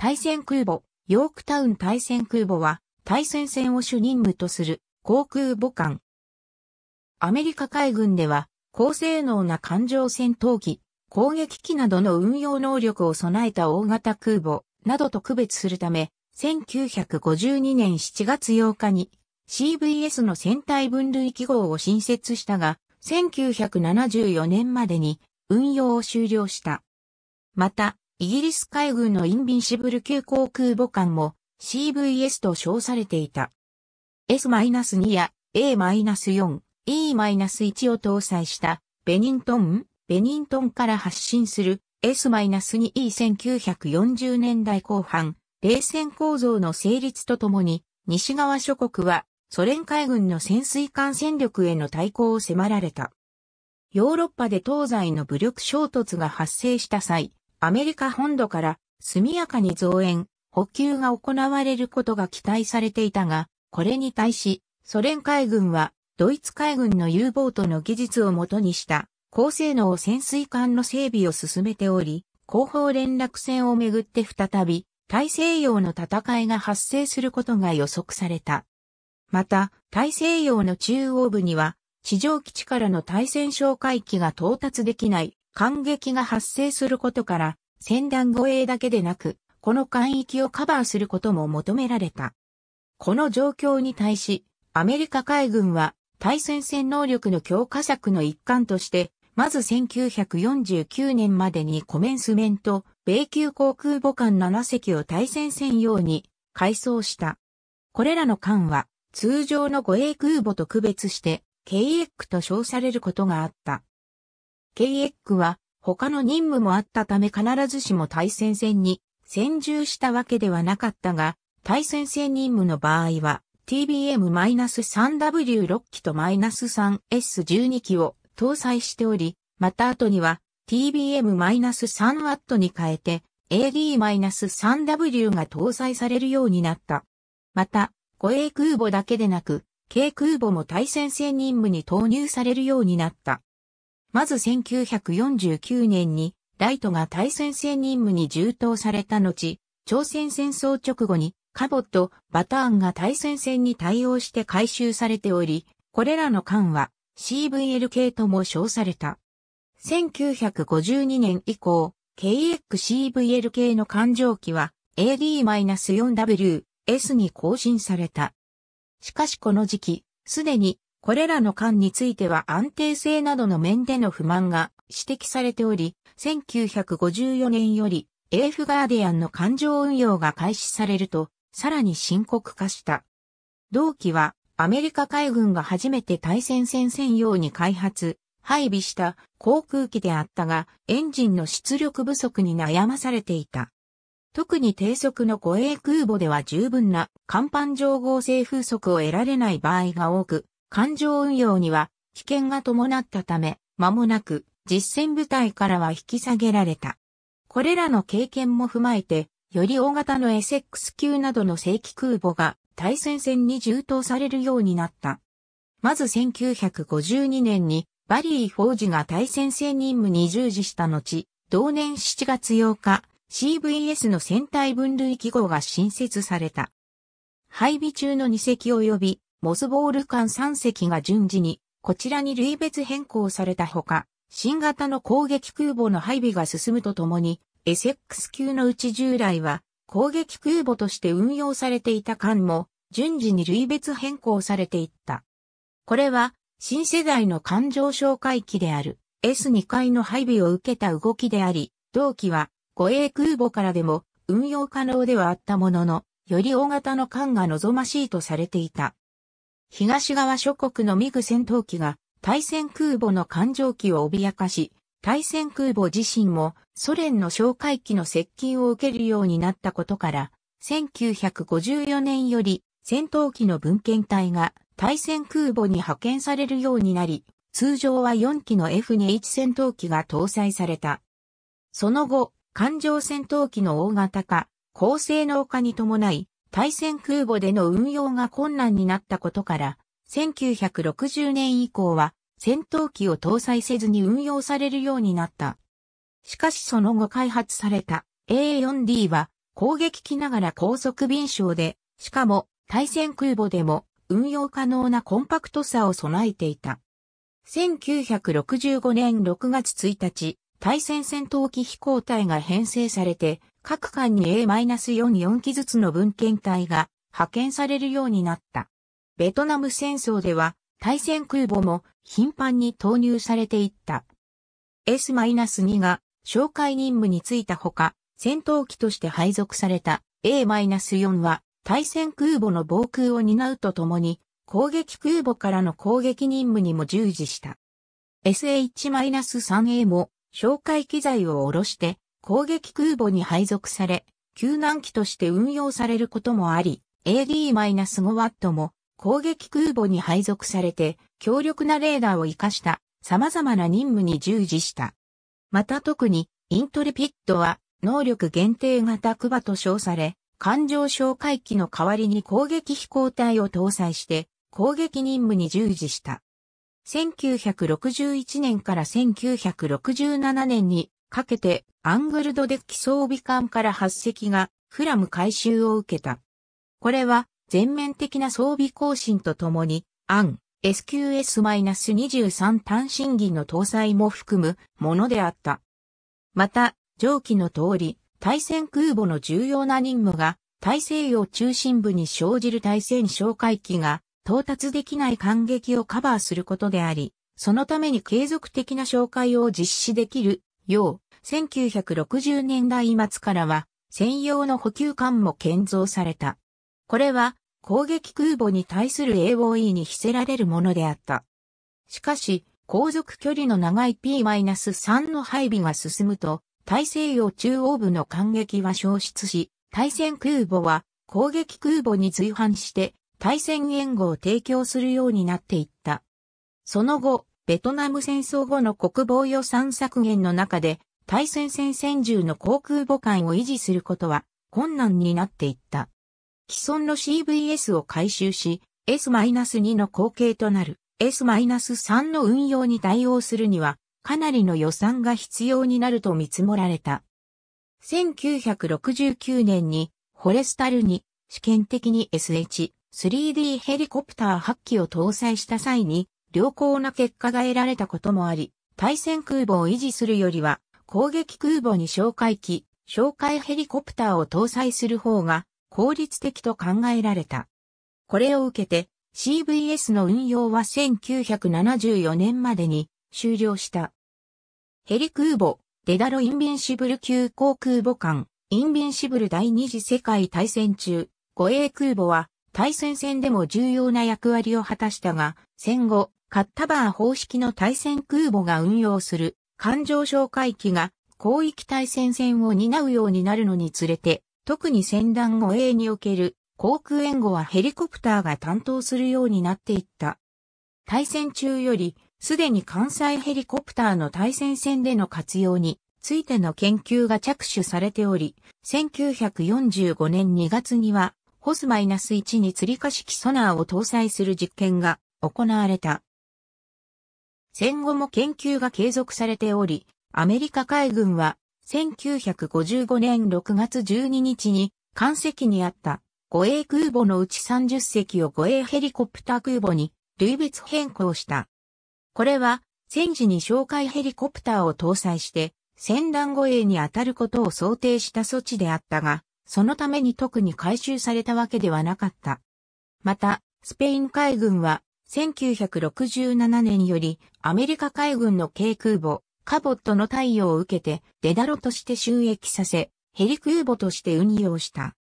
対戦空母、ヨークタウン対戦空母は、対戦船を主任務とする航空母艦。アメリカ海軍では、高性能な艦上戦闘機、攻撃機などの運用能力を備えた大型空母などと区別するため、1952年7月8日に CVS の戦隊分類記号を新設したが、1974年までに運用を終了した。また、イギリス海軍のインビンシブル級航空母艦も CVS と称されていた。S-2 や A-4、E-1 を搭載したベニントン、ベニントンから発進する S-2E1940 年代後半、冷戦構造の成立とともに、西側諸国はソ連海軍の潜水艦戦力への対抗を迫られた。ヨーロッパで東西の武力衝突が発生した際、アメリカ本土から速やかに増援、補給が行われることが期待されていたが、これに対し、ソ連海軍はドイツ海軍の U ボートの技術をもとにした高性能潜水艦の整備を進めており、後方連絡船をめぐって再び大西洋の戦いが発生することが予測された。また、大西洋の中央部には地上基地からの対戦哨戒機が到達できない間激が発生することから、船団護衛だけでなく、この海域をカバーすることも求められた。この状況に対し、アメリカ海軍は対戦戦能力の強化策の一環として、まず1949年までにコメンスメント、米級航空母艦7隻を対戦専用に改装した。これらの艦は通常の護衛空母と区別して、KX と称されることがあった。ケイエックは他の任務もあったため必ずしも対戦線に専従したわけではなかったが、対戦線任務の場合は TBM-3W6 機と -3S12 機を搭載しており、また後には TBM-3W に変えて AD-3W が搭載されるようになった。また、護衛空母だけでなく、軽空母も対戦線任務に投入されるようになった。まず1949年にライトが対戦戦任務に充当された後、朝鮮戦争直後にカボット、バターンが対戦戦に対応して回収されており、これらの艦は CVL 系とも称された。1952年以降、KXCVL 系の艦上機は AD-4W、S に更新された。しかしこの時期、すでにこれらの艦については安定性などの面での不満が指摘されており、1954年より AF ガーディアンの艦上運用が開始されると、さらに深刻化した。同期はアメリカ海軍が初めて対戦戦専用に開発、配備した航空機であったが、エンジンの出力不足に悩まされていた。特に低速の護衛空母では十分な甲板上合成風速を得られない場合が多く、艦上運用には危険が伴ったため、間もなく実戦部隊からは引き下げられた。これらの経験も踏まえて、より大型の SX 級などの正規空母が対戦線に充当されるようになった。まず1952年にバリー・フォージが対戦線任務に従事した後、同年7月8日、CVS の戦隊分類記号が新設された。配備中の2隻及びモスボール艦3隻が順次に、こちらに類別変更されたほか、新型の攻撃空母の配備が進むとともに、SX 級のうち従来は、攻撃空母として運用されていた艦も、順次に類別変更されていった。これは、新世代の艦上哨戒機である S2 階の配備を受けた動きであり、同期は護衛空母からでも運用可能ではあったものの、より大型の艦が望ましいとされていた。東側諸国のミグ戦闘機が対戦空母の艦上機を脅かし、対戦空母自身もソ連の哨戒機の接近を受けるようになったことから、1954年より戦闘機の文献隊が対戦空母に派遣されるようになり、通常は4機の F2H 戦闘機が搭載された。その後、艦上戦闘機の大型化、高性能化に伴い、対戦空母での運用が困難になったことから、1960年以降は戦闘機を搭載せずに運用されるようになった。しかしその後開発された A4D は攻撃機ながら高速便章で、しかも対戦空母でも運用可能なコンパクトさを備えていた。1965年6月1日、対戦戦闘機飛行隊が編成されて、各艦に A-44 機ずつの文献隊が派遣されるようになった。ベトナム戦争では対戦空母も頻繁に投入されていった。S-2 が紹介任務に就いたほか、戦闘機として配属された A-4 は対戦空母の防空を担うとともに、攻撃空母からの攻撃任務にも従事した。SH-3A も紹介機材を下ろして攻撃空母に配属され、救難機として運用されることもあり、AD-5W も攻撃空母に配属されて、強力なレーダーを活かした様々な任務に従事した。また特に、イントレピッドは能力限定型クバと称され、艦上哨戒機の代わりに攻撃飛行隊を搭載して攻撃任務に従事した。1961年から1967年にかけてアングルドデッキ装備艦から8隻がフラム回収を受けた。これは全面的な装備更新とともに、アン SQS-23 単身銀の搭載も含むものであった。また、上記の通り、対戦空母の重要な任務が、大西洋中心部に生じる対戦哨戒機が到達できない間撃をカバーすることであり、そのために継続的な紹介を実施できるよう、1960年代末からは、専用の補給艦も建造された。これは、攻撃空母に対する AOE に非せられるものであった。しかし、航続距離の長い P-3 の配備が進むと、大西洋中央部の艦撃は消失し、対戦空母は攻撃空母に随伴して対戦援護を提供するようになっていった。その後、ベトナム戦争後の国防予算削減の中で、対戦線戦銃の航空母艦を維持することは困難になっていった。既存の CVS を回収し、S-2 の後継となる S-3 の運用に対応するには、かなりの予算が必要になると見積もられた。1969年に、ホレスタルに試験的に SH3D ヘリコプター8機を搭載した際に、良好な結果が得られたこともあり、対戦空母を維持するよりは、攻撃空母に哨戒機、哨戒ヘリコプターを搭載する方が効率的と考えられた。これを受けて CVS の運用は1974年までに終了した。ヘリ空母、デダロ・インビンシブル級航空母艦、インビンシブル第二次世界大戦中、護衛空母は対戦戦でも重要な役割を果たしたが、戦後、カッタバー方式の対戦空母が運用する艦上哨戒機が広域対戦線を担うようになるのにつれて、特に戦団護衛における航空援護はヘリコプターが担当するようになっていった。対戦中より、すでに関西ヘリコプターの対戦線での活用についての研究が着手されており、1945年2月には、ホスマイナス1に釣り化式ソナーを搭載する実験が行われた。戦後も研究が継続されており、アメリカ海軍は1955年6月12日に艦石にあった護衛空母のうち30隻を護衛ヘリコプター空母に類別変更した。これは戦時に哨戒ヘリコプターを搭載して戦乱護衛に当たることを想定した措置であったが、そのために特に回収されたわけではなかった。また、スペイン海軍は1967年よりアメリカ海軍の軽空母、カボットの対応を受けて、デダロとして収益させ、ヘリ空母として運用した。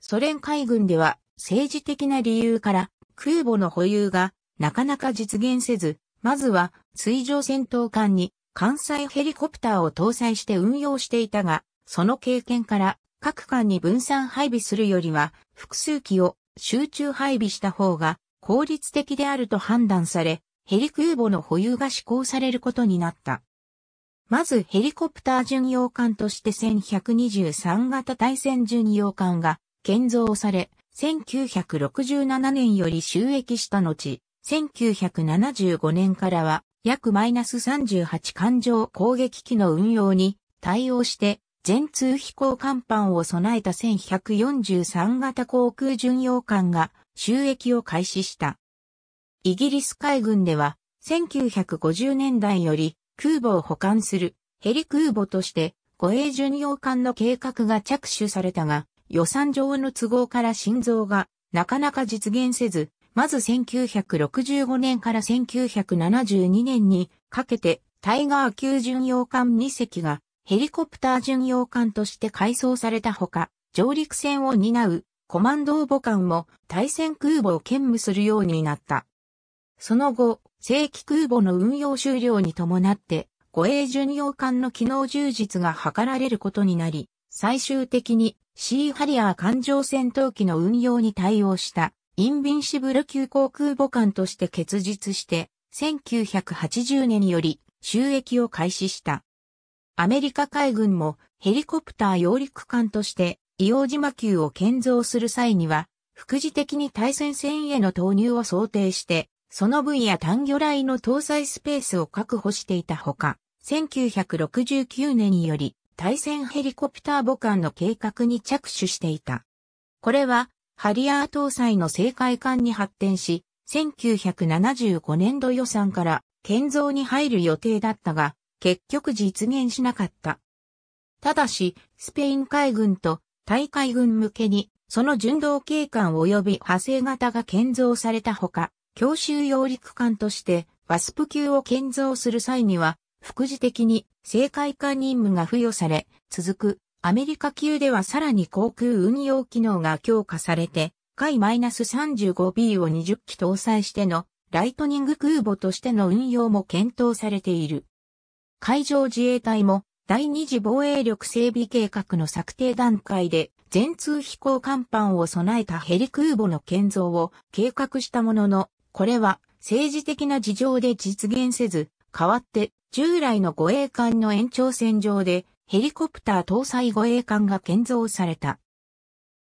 ソ連海軍では政治的な理由から空母の保有がなかなか実現せず、まずは水上戦闘艦に関西ヘリコプターを搭載して運用していたが、その経験から各艦に分散配備するよりは複数機を集中配備した方が法律的であると判断され、ヘリ空母の保有が施行されることになった。まずヘリコプター巡洋艦として1123型対戦巡洋艦が建造され、1967年より収益した後、1975年からは約マイナス38艦上攻撃機の運用に対応して、全通飛行甲板を備えた1143型航空巡洋艦が収益を開始した。イギリス海軍では、1950年代より空母を保管するヘリ空母として護衛巡洋艦の計画が着手されたが、予算上の都合から心臓がなかなか実現せず、まず1965年から1972年にかけてタイガー級巡洋艦2隻がヘリコプター巡洋艦として改装されたほか、上陸船を担うコマンドー母艦も対戦空母を兼務するようになった。その後、正規空母の運用終了に伴って、護衛巡洋艦の機能充実が図られることになり、最終的にシーハリアー艦上戦闘機の運用に対応したインビンシブル級航空母艦として結実して、1980年より収益を開始した。アメリカ海軍もヘリコプター揚陸艦として硫黄島級を建造する際には、副次的に対戦線への投入を想定して、その分野単魚雷の搭載スペースを確保していたほか、1969年により対戦ヘリコプター母艦の計画に着手していた。これは、ハリアー搭載の正解艦に発展し、1975年度予算から建造に入る予定だったが、結局実現しなかった。ただし、スペイン海軍と大海軍向けに、その巡道警官及び派生型が建造されたほか、教習揚陸艦として、ワスプ級を建造する際には、副次的に正解艦任務が付与され、続くアメリカ級ではさらに航空運用機能が強化されて、海 -35B を20機搭載してのライトニング空母としての運用も検討されている。海上自衛隊も第二次防衛力整備計画の策定段階で、全通飛行甲板を備えたヘリ空母の建造を計画したものの、これは政治的な事情で実現せず、代わって従来の護衛艦の延長線上でヘリコプター搭載護衛艦が建造された。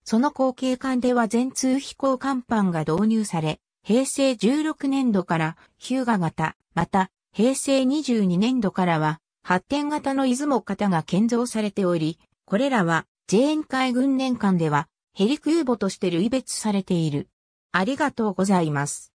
その後継艦では全通飛行甲板が導入され、平成16年度からヒューガ型、また平成22年度からは発展型の出雲型が建造されており、これらはジェーン海軍年間ではヘリ空母として類別されている。ありがとうございます。